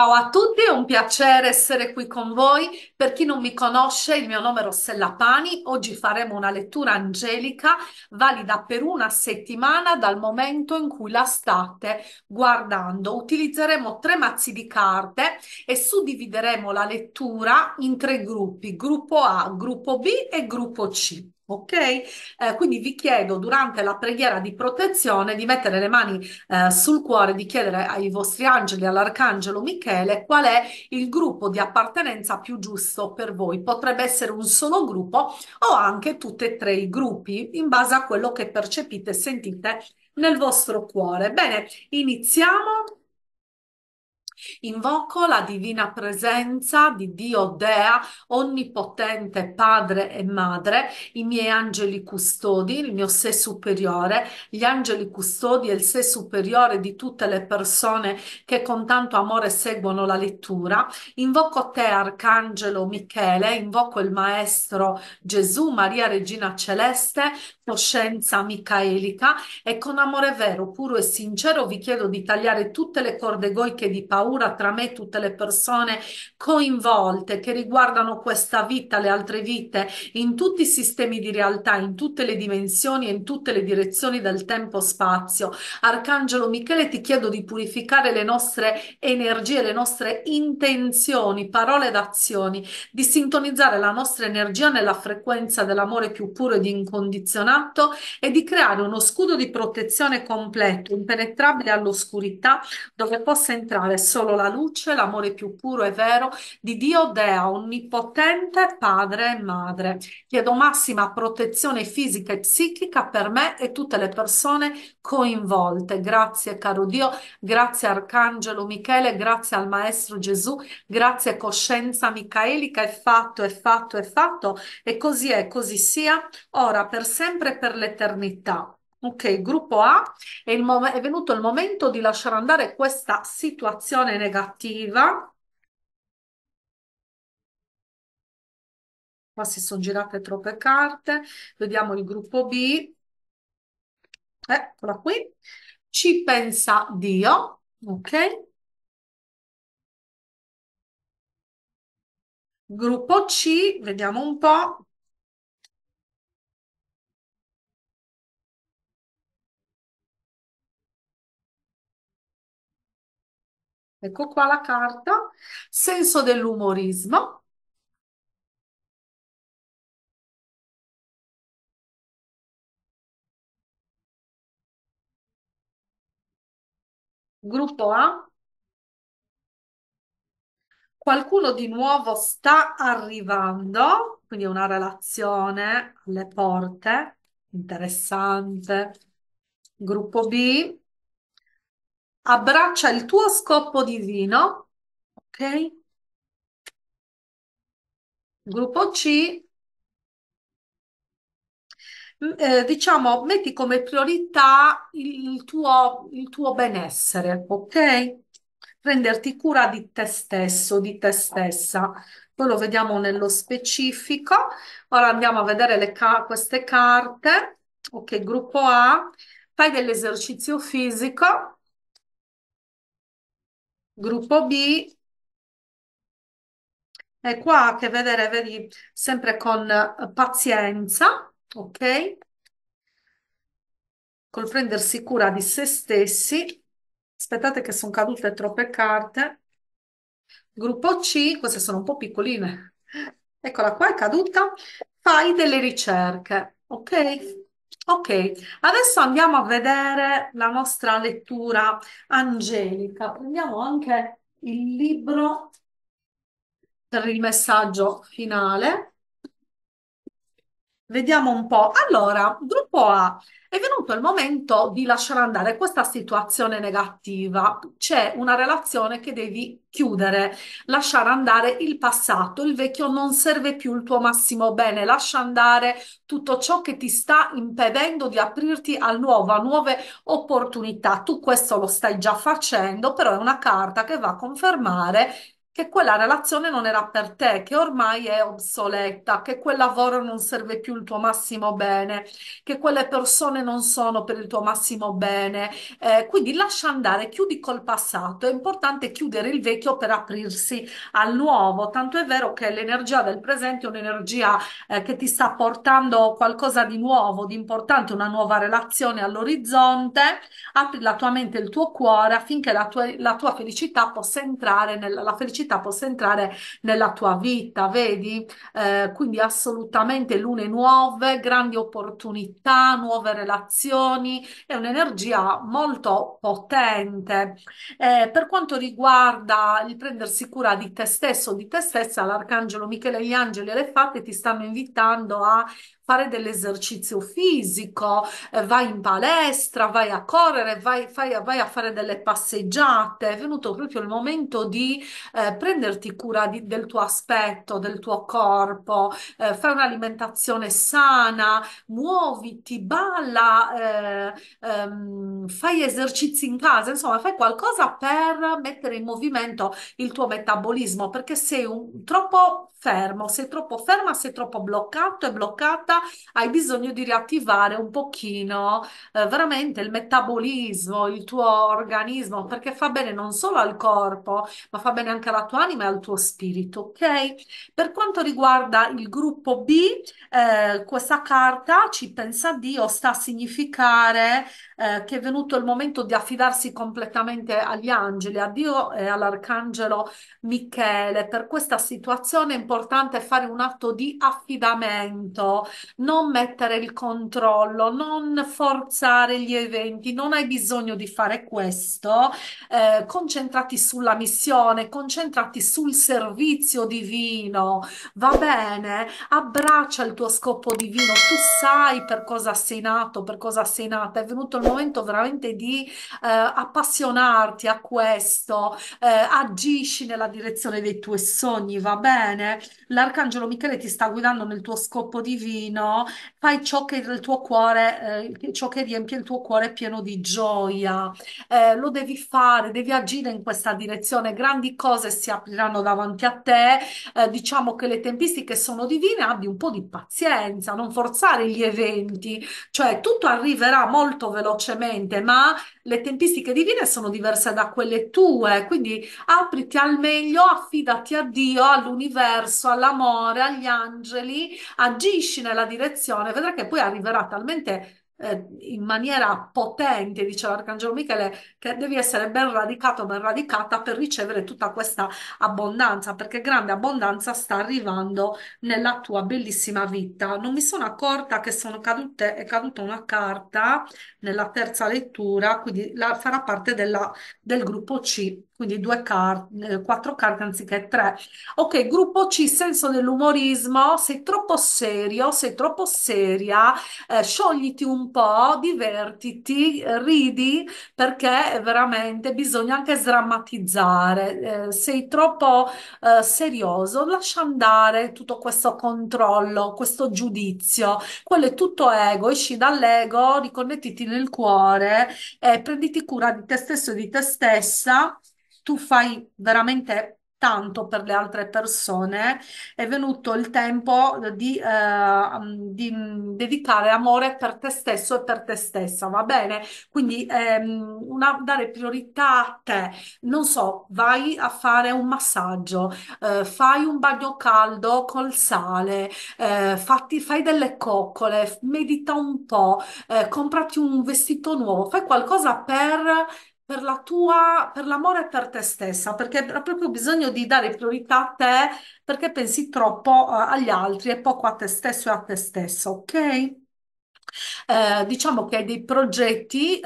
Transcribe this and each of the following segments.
Ciao a tutti, è un piacere essere qui con voi. Per chi non mi conosce, il mio nome è Rossella Pani. Oggi faremo una lettura angelica valida per una settimana dal momento in cui la state guardando. Utilizzeremo tre mazzi di carte e suddivideremo la lettura in tre gruppi, gruppo A, gruppo B e gruppo C. Ok? Eh, quindi vi chiedo durante la preghiera di protezione di mettere le mani eh, sul cuore, di chiedere ai vostri angeli, all'arcangelo Michele, qual è il gruppo di appartenenza più giusto per voi. Potrebbe essere un solo gruppo o anche tutti e tre i gruppi, in base a quello che percepite e sentite nel vostro cuore. Bene, iniziamo Invoco la divina presenza di Dio Dea, onnipotente Padre e Madre, i miei angeli custodi, il mio sé superiore, gli angeli custodi e il sé superiore di tutte le persone che con tanto amore seguono la lettura. Invoco te, Arcangelo Michele, invoco il Maestro Gesù, Maria Regina Celeste, coscienza micaelica e con amore vero, puro e sincero vi chiedo di tagliare tutte le corde goiche di paura cura tra me e tutte le persone coinvolte che riguardano questa vita, le altre vite, in tutti i sistemi di realtà, in tutte le dimensioni e in tutte le direzioni del tempo-spazio. Arcangelo Michele, ti chiedo di purificare le nostre energie, le nostre intenzioni, parole ed azioni, di sintonizzare la nostra energia nella frequenza dell'amore più puro ed incondizionato e di creare uno scudo di protezione completo, impenetrabile all'oscurità, dove possa entrare solo solo la luce, l'amore più puro e vero di Dio Dea, onnipotente Padre e Madre. Chiedo massima protezione fisica e psichica per me e tutte le persone coinvolte. Grazie caro Dio, grazie Arcangelo Michele, grazie al Maestro Gesù, grazie coscienza micaelica, è fatto, è fatto, è fatto e così è, così sia, ora per sempre e per l'eternità. Ok, gruppo A, è, mom- è venuto il momento di lasciare andare questa situazione negativa. Qua si sono girate troppe carte. Vediamo il gruppo B. Eccola qui. Ci pensa Dio. Ok. Gruppo C, vediamo un po'. Ecco qua la carta. Senso dell'umorismo. Gruppo A. Qualcuno di nuovo sta arrivando, quindi è una relazione alle porte, interessante. Gruppo B abbraccia il tuo scopo divino, ok? Gruppo C, mm, eh, diciamo, metti come priorità il tuo, il tuo benessere, ok? Prenderti cura di te stesso, di te stessa. Poi lo vediamo nello specifico. Ora andiamo a vedere le ca queste carte. Ok, gruppo A. Fai dell'esercizio fisico Gruppo B, e qua a che vedere, vedi, sempre con eh, pazienza, ok? Col prendersi cura di se stessi. Aspettate che sono cadute troppe carte. Gruppo C, queste sono un po' piccoline. Eccola qua, è caduta. Fai delle ricerche, ok? Ok, adesso andiamo a vedere la nostra lettura angelica. Prendiamo anche il libro per il messaggio finale Vediamo un po'. Allora, gruppo A, è venuto il momento di lasciare andare questa situazione negativa. C'è una relazione che devi chiudere, lasciare andare il passato, il vecchio non serve più il tuo massimo bene, lascia andare tutto ciò che ti sta impedendo di aprirti al nuovo, a nuove opportunità. Tu questo lo stai già facendo, però è una carta che va a confermare che quella relazione non era per te, che ormai è obsoleta, che quel lavoro non serve più il tuo massimo bene, che quelle persone non sono per il tuo massimo bene. Eh, quindi lascia andare, chiudi col passato. È importante chiudere il vecchio per aprirsi al nuovo. Tanto è vero che l'energia del presente è un'energia eh, che ti sta portando qualcosa di nuovo, di importante, una nuova relazione all'orizzonte. Apri la tua mente, il tuo cuore affinché la tua, la tua felicità possa entrare nella felicità felicità possa entrare nella tua vita, vedi? Eh, quindi assolutamente lune nuove, grandi opportunità, nuove relazioni, è un'energia molto potente. Eh, per quanto riguarda il prendersi cura di te stesso, di te stessa, l'Arcangelo Michele gli angeli e le fate ti stanno invitando a fare dell'esercizio fisico, eh, vai in palestra, vai a correre, vai, fai, vai, a fare delle passeggiate. È venuto proprio il momento di eh, prenderti cura di, del tuo aspetto, del tuo corpo, eh, fai un'alimentazione sana, muoviti, balla, eh, ehm, fai esercizi in casa, insomma, fai qualcosa per mettere in movimento il tuo metabolismo perché sei un, troppo fermo, sei troppo ferma, sei troppo bloccato e bloccata hai bisogno di riattivare un pochino eh, veramente il metabolismo, il tuo organismo, perché fa bene non solo al corpo, ma fa bene anche alla tua anima e al tuo spirito, ok? Per quanto riguarda il gruppo B, eh, questa carta ci pensa Dio sta a significare eh, che è venuto il momento di affidarsi completamente agli angeli, a Dio e all'arcangelo Michele. Per questa situazione è importante fare un atto di affidamento, non mettere il controllo, non forzare gli eventi, non hai bisogno di fare questo, eh, concentrati sulla missione, concentrati sul servizio divino, va bene? Abbraccia il tuo scopo divino, tu sai per cosa sei nato, per cosa sei nata, è venuto il momento veramente di eh, appassionarti a questo, eh, agisci nella direzione dei tuoi sogni, va bene? L'arcangelo Michele ti sta guidando nel tuo scopo divino no? Fai ciò che il tuo cuore, eh, ciò che riempie il tuo cuore pieno di gioia. Eh, lo devi fare, devi agire in questa direzione. Grandi cose si apriranno davanti a te. Eh, diciamo che le tempistiche sono divine, abbi un po' di pazienza, non forzare gli eventi, cioè tutto arriverà molto velocemente, ma le tempistiche divine sono diverse da quelle tue, quindi apriti al meglio, affidati a Dio, all'universo, all'amore, agli angeli, agisci nella direzione, vedrai che poi arriverà talmente eh, in maniera potente, dice l'Arcangelo Michele, che devi essere ben radicato, ben radicata per ricevere tutta questa abbondanza, perché grande abbondanza sta arrivando nella tua bellissima vita. Non mi sono accorta che sono cadute, è caduta una carta nella terza lettura, quindi la, farà parte della, del gruppo C quindi due carte, eh, quattro carte anziché tre. Ok, gruppo C, senso dell'umorismo, sei troppo serio, sei troppo seria, eh, sciogliti un po', divertiti, ridi, perché veramente bisogna anche sdrammatizzare, eh, sei troppo eh, serioso, lascia andare tutto questo controllo, questo giudizio, quello è tutto ego, esci dall'ego, riconnettiti nel cuore, e prenditi cura di te stesso e di te stessa tu fai veramente tanto per le altre persone, è venuto il tempo di, eh, di mm, dedicare amore per te stesso e per te stessa, va bene? Quindi ehm, una, dare priorità a te. Non so, vai a fare un massaggio, eh, fai un bagno caldo col sale, eh, fatti, fai delle coccole, medita un po', eh, comprati un vestito nuovo, fai qualcosa per per la tua, per l'amore per te stessa, perché ha proprio bisogno di dare priorità a te perché pensi troppo eh, agli altri e poco a te stesso e a te stessa, ok? Eh, diciamo che hai dei progetti, eh,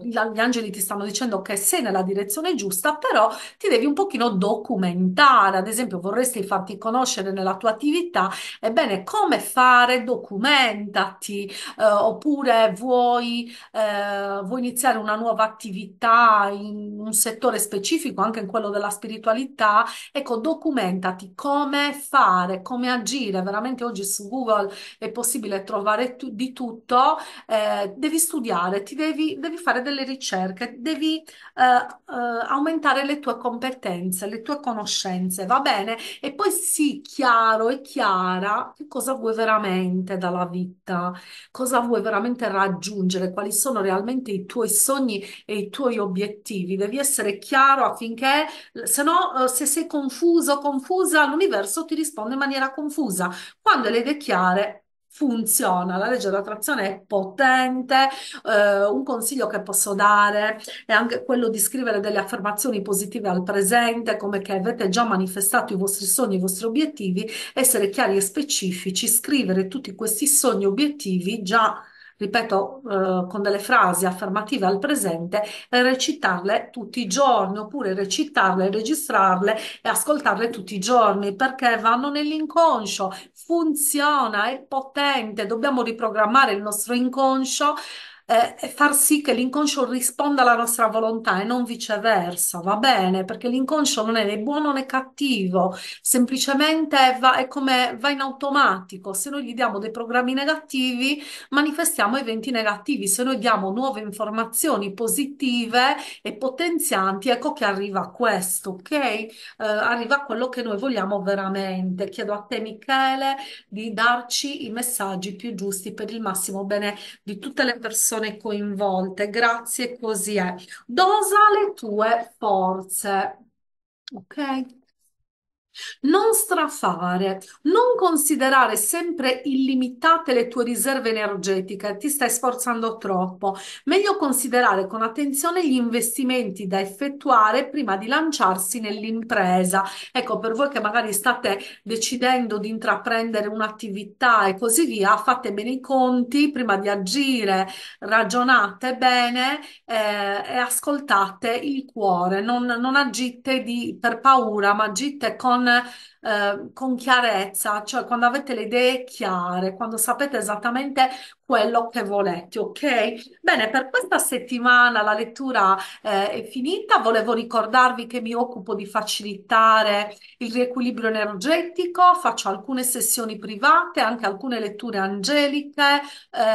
gli angeli ti stanno dicendo che sei nella direzione giusta, però ti devi un pochino documentare. Ad esempio, vorresti farti conoscere nella tua attività, ebbene, come fare? Documentati, eh, oppure vuoi, eh, vuoi iniziare una nuova attività in un settore specifico, anche in quello della spiritualità. Ecco, documentati come fare, come agire. Veramente oggi su Google è possibile trovare di di tutto, eh, devi studiare, ti devi, devi, fare delle ricerche, devi eh, eh, aumentare le tue competenze, le tue conoscenze, va bene? E poi sii chiaro e chiara che cosa vuoi veramente dalla vita, cosa vuoi veramente raggiungere, quali sono realmente i tuoi sogni e i tuoi obiettivi. Devi essere chiaro affinché, se no, eh, se sei confuso, confusa, l'universo ti risponde in maniera confusa. Quando le idee chiare, funziona, la legge dell'attrazione è potente, eh, un consiglio che posso dare è anche quello di scrivere delle affermazioni positive al presente, come che avete già manifestato i vostri sogni, i vostri obiettivi, essere chiari e specifici, scrivere tutti questi sogni, e obiettivi già ripeto, eh, con delle frasi affermative al presente, recitarle tutti i giorni oppure recitarle, registrarle e ascoltarle tutti i giorni perché vanno nell'inconscio, funziona, è potente, dobbiamo riprogrammare il nostro inconscio eh, far sì che l'inconscio risponda alla nostra volontà e non viceversa, va bene? Perché l'inconscio non è né buono né cattivo, semplicemente va, è come va in automatico. Se noi gli diamo dei programmi negativi, manifestiamo eventi negativi. Se noi diamo nuove informazioni positive e potenzianti, ecco che arriva questo, ok? Eh, arriva quello che noi vogliamo veramente. Chiedo a te, Michele, di darci i messaggi più giusti per il massimo bene di tutte le persone persone coinvolte. Grazie, così è. Dosa le tue forze. Ok? Non strafare, non considerare sempre illimitate le tue riserve energetiche, ti stai sforzando troppo. Meglio considerare con attenzione gli investimenti da effettuare prima di lanciarsi nell'impresa. Ecco, per voi che magari state decidendo di intraprendere un'attività e così via, fate bene i conti prima di agire, ragionate bene eh, e ascoltate il cuore, non, non agite di, per paura, ma agite con Corona Ehm, con chiarezza, cioè quando avete le idee chiare, quando sapete esattamente quello che volete, ok? Bene, per questa settimana la lettura eh, è finita. Volevo ricordarvi che mi occupo di facilitare il riequilibrio energetico, faccio alcune sessioni private, anche alcune letture angeliche,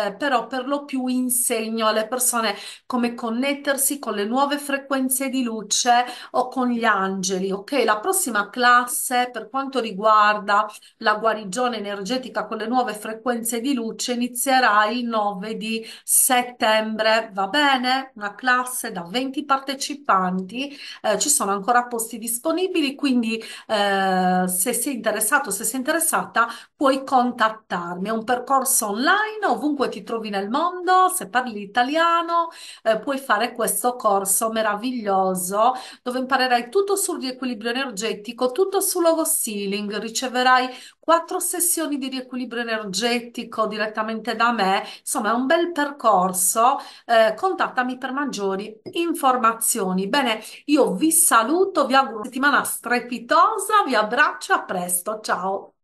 eh, però per lo più insegno alle persone come connettersi con le nuove frequenze di luce o con gli angeli, ok? La prossima classe per quanto riguarda la guarigione energetica con le nuove frequenze di luce inizierà il 9 di settembre, va bene? Una classe da 20 partecipanti, eh, ci sono ancora posti disponibili, quindi eh, se sei interessato, se sei interessata, puoi contattarmi. È un percorso online, ovunque ti trovi nel mondo, se parli italiano, eh, puoi fare questo corso meraviglioso dove imparerai tutto sul riequilibrio energetico, tutto sull'ovossità Healing riceverai quattro sessioni di riequilibrio energetico direttamente da me. Insomma, è un bel percorso. Eh, contattami per maggiori informazioni. Bene, io vi saluto, vi auguro una settimana strepitosa, vi abbraccio, a presto, ciao.